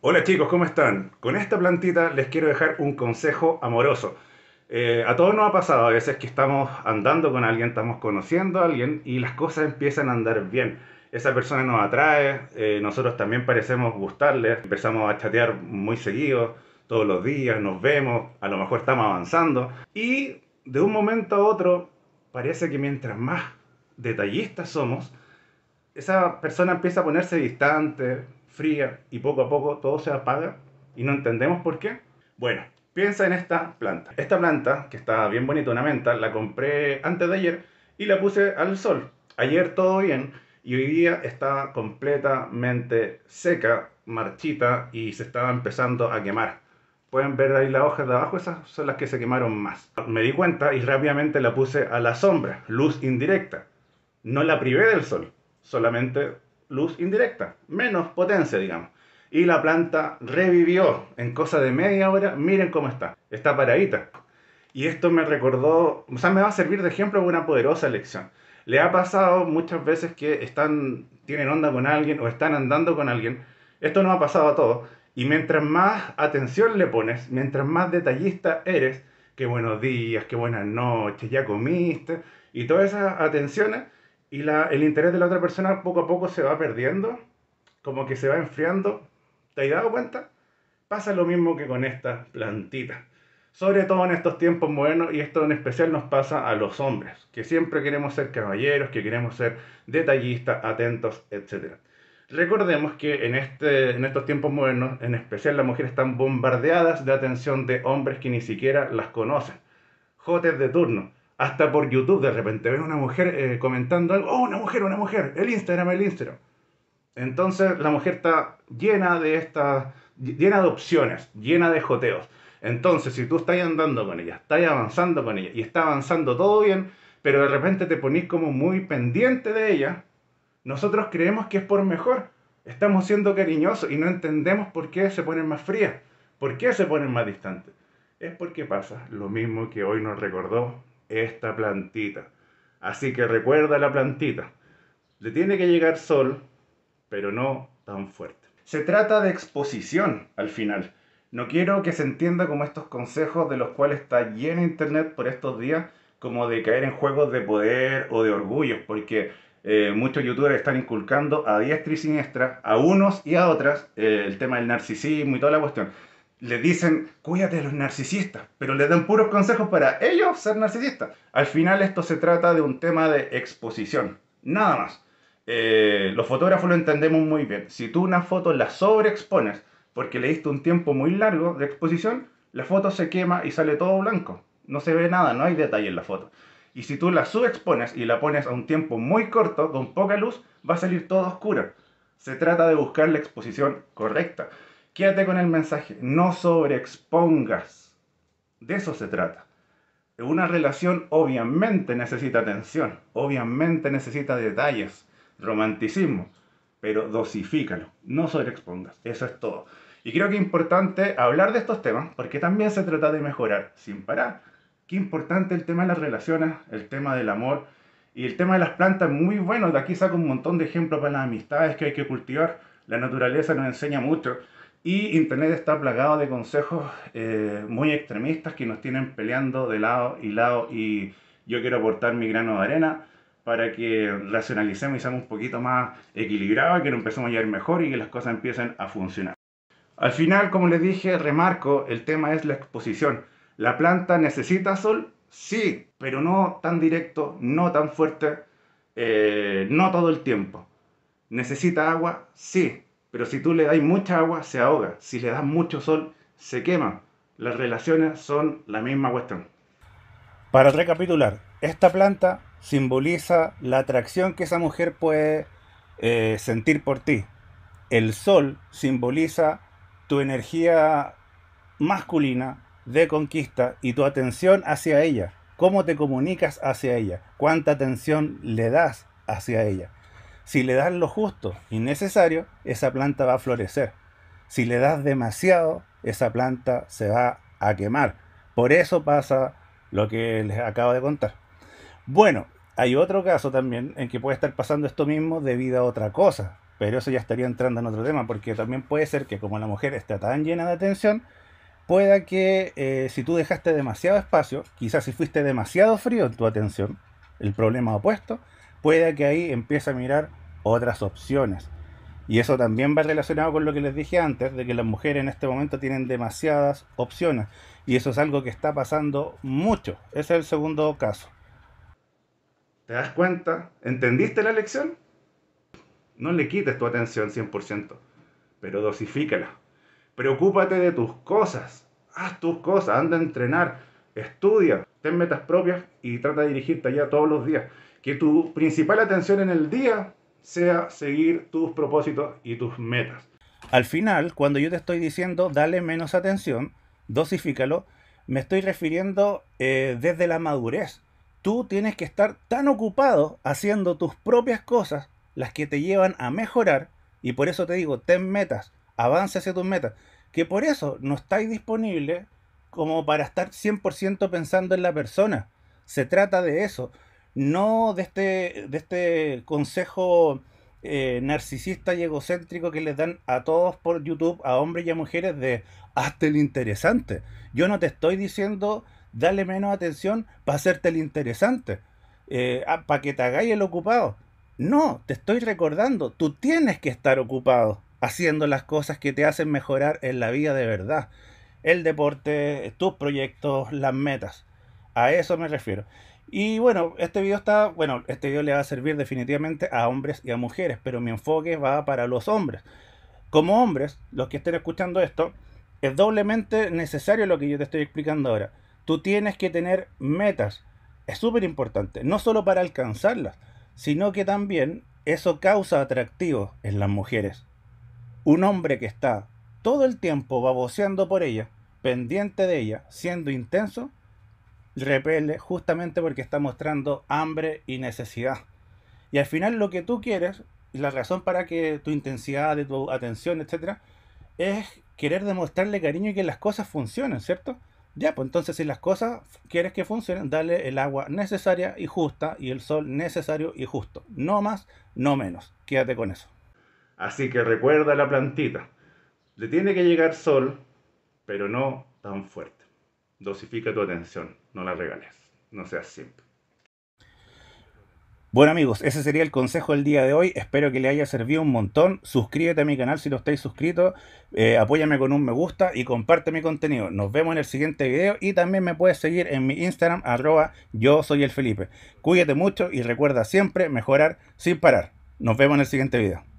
Hola chicos, ¿cómo están? Con esta plantita les quiero dejar un consejo amoroso. Eh, a todos nos ha pasado a veces que estamos andando con alguien, estamos conociendo a alguien y las cosas empiezan a andar bien. Esa persona nos atrae, eh, nosotros también parecemos gustarle, empezamos a chatear muy seguido, todos los días, nos vemos, a lo mejor estamos avanzando. Y de un momento a otro, parece que mientras más detallistas somos, esa persona empieza a ponerse distante, fría y poco a poco todo se apaga y no entendemos por qué? Bueno, piensa en esta planta. Esta planta, que está bien bonita, una menta, la compré antes de ayer y la puse al sol. Ayer todo bien y hoy día está completamente seca, marchita y se estaba empezando a quemar. Pueden ver ahí las hojas de abajo, esas son las que se quemaron más. Me di cuenta y rápidamente la puse a la sombra, luz indirecta. No la privé del sol, solamente luz indirecta, menos potencia, digamos. Y la planta revivió en cosa de media hora. Miren cómo está, está paradita. Y esto me recordó, o sea, me va a servir de ejemplo una poderosa lección. Le ha pasado muchas veces que están, tienen onda con alguien o están andando con alguien. Esto no ha pasado a todos. Y mientras más atención le pones, mientras más detallista eres, qué buenos días, qué buenas noches, ya comiste, y todas esas atenciones, y el interés de la otra persona poco a poco se va perdiendo, como que se va enfriando. ¿Te has dado cuenta? Pasa lo mismo que con esta plantita Sobre todo en estos tiempos modernos, y esto en especial nos pasa a los hombres, que siempre queremos ser caballeros, que queremos ser detallistas, atentos, etc. Recordemos que en, este, en estos tiempos modernos, en especial las mujeres están bombardeadas de atención de hombres que ni siquiera las conocen. Jotes de turno hasta por YouTube de repente ves una mujer eh, comentando algo, oh, una mujer, una mujer, el Instagram, el Instagram. Entonces la mujer está llena de estas, llena de opciones, llena de joteos. Entonces si tú estás andando con ella, estás avanzando con ella y está avanzando todo bien, pero de repente te pones como muy pendiente de ella, nosotros creemos que es por mejor. Estamos siendo cariñosos y no entendemos por qué se ponen más frías, por qué se ponen más distantes. Es porque pasa lo mismo que hoy nos recordó esta plantita. Así que recuerda la plantita. Le tiene que llegar sol, pero no tan fuerte. Se trata de exposición al final. No quiero que se entienda como estos consejos de los cuales está lleno internet por estos días, como de caer en juegos de poder o de orgullo, porque eh, muchos youtubers están inculcando a diestra y siniestra, a unos y a otras, eh, el tema del narcisismo y toda la cuestión le dicen, cuídate de los narcisistas, pero le dan puros consejos para ellos ser narcisistas. Al final esto se trata de un tema de exposición, nada más. Eh, los fotógrafos lo entendemos muy bien. Si tú una foto la sobreexpones porque le diste un tiempo muy largo de exposición, la foto se quema y sale todo blanco. No se ve nada, no hay detalle en la foto. Y si tú la subexpones y la pones a un tiempo muy corto, con poca luz, va a salir todo oscuro. Se trata de buscar la exposición correcta. Quédate con el mensaje, no sobreexpongas. De eso se trata. Una relación obviamente necesita atención, obviamente necesita detalles, romanticismo, pero dosifícalo, no sobreexpongas, eso es todo. Y creo que es importante hablar de estos temas porque también se trata de mejorar sin parar. Qué importante el tema de las relaciones, el tema del amor y el tema de las plantas, muy bueno. De aquí saco un montón de ejemplos para las amistades que hay que cultivar. La naturaleza nos enseña mucho y Internet está plagado de consejos eh, muy extremistas que nos tienen peleando de lado y lado y yo quiero aportar mi grano de arena para que racionalicemos y seamos un poquito más equilibrados, que nos empecemos a llevar mejor y que las cosas empiecen a funcionar. Al final, como les dije, remarco, el tema es la exposición. ¿La planta necesita sol? Sí, pero no tan directo, no tan fuerte, eh, no todo el tiempo. ¿Necesita agua? Sí, pero si tú le das mucha agua, se ahoga. Si le das mucho sol, se quema. Las relaciones son la misma cuestión. Para recapitular, esta planta simboliza la atracción que esa mujer puede eh, sentir por ti. El sol simboliza tu energía masculina de conquista y tu atención hacia ella. ¿Cómo te comunicas hacia ella? ¿Cuánta atención le das hacia ella? Si le das lo justo y necesario, esa planta va a florecer. Si le das demasiado, esa planta se va a quemar. Por eso pasa lo que les acabo de contar. Bueno, hay otro caso también en que puede estar pasando esto mismo debido a otra cosa, pero eso ya estaría entrando en otro tema, porque también puede ser que como la mujer está tan llena de atención, pueda que eh, si tú dejaste demasiado espacio, quizás si fuiste demasiado frío en tu atención, el problema opuesto, Puede que ahí empiece a mirar otras opciones. Y eso también va relacionado con lo que les dije antes, de que las mujeres en este momento tienen demasiadas opciones. Y eso es algo que está pasando mucho. Ese es el segundo caso. ¿Te das cuenta? ¿Entendiste la lección? No le quites tu atención 100%, pero dosifícala. Preocúpate de tus cosas. Haz tus cosas, anda a entrenar, estudia, ten metas propias y trata de dirigirte allá todos los días. Que tu principal atención en el día sea seguir tus propósitos y tus metas. Al final, cuando yo te estoy diciendo dale menos atención, dosifícalo, me estoy refiriendo eh, desde la madurez. Tú tienes que estar tan ocupado haciendo tus propias cosas, las que te llevan a mejorar, y por eso te digo, ten metas, avance hacia tus metas, que por eso no estáis disponible como para estar 100% pensando en la persona. Se trata de eso no de este, de este consejo eh, narcisista y egocéntrico que les dan a todos por YouTube, a hombres y a mujeres, de hazte el interesante. Yo no te estoy diciendo dale menos atención para hacerte el interesante, eh, para que te hagáis el ocupado. No, te estoy recordando, tú tienes que estar ocupado haciendo las cosas que te hacen mejorar en la vida de verdad. El deporte, tus proyectos, las metas. A eso me refiero. Y bueno, este video está, bueno, este video le va a servir definitivamente a hombres y a mujeres, pero mi enfoque va para los hombres. Como hombres, los que estén escuchando esto, es doblemente necesario lo que yo te estoy explicando ahora. Tú tienes que tener metas. Es súper importante, no solo para alcanzarlas, sino que también eso causa atractivo en las mujeres. Un hombre que está todo el tiempo baboseando por ella, pendiente de ella, siendo intenso, repele justamente porque está mostrando hambre y necesidad. Y al final lo que tú quieres, la razón para que tu intensidad, de tu atención, etcétera, es querer demostrarle cariño y que las cosas funcionen, ¿cierto? Ya, pues entonces si las cosas quieres que funcionen, dale el agua necesaria y justa y el sol necesario y justo. No más, no menos. Quédate con eso. Así que recuerda la plantita. Le tiene que llegar sol, pero no tan fuerte dosifica tu atención, no la regales, no seas simple. Bueno amigos, ese sería el consejo del día de hoy. Espero que le haya servido un montón. Suscríbete a mi canal si no estáis suscrito, eh, apóyame con un me gusta y comparte mi contenido. Nos vemos en el siguiente video y también me puedes seguir en mi Instagram arroba yo soy el Felipe. Cuídate mucho y recuerda siempre mejorar sin parar. Nos vemos en el siguiente video.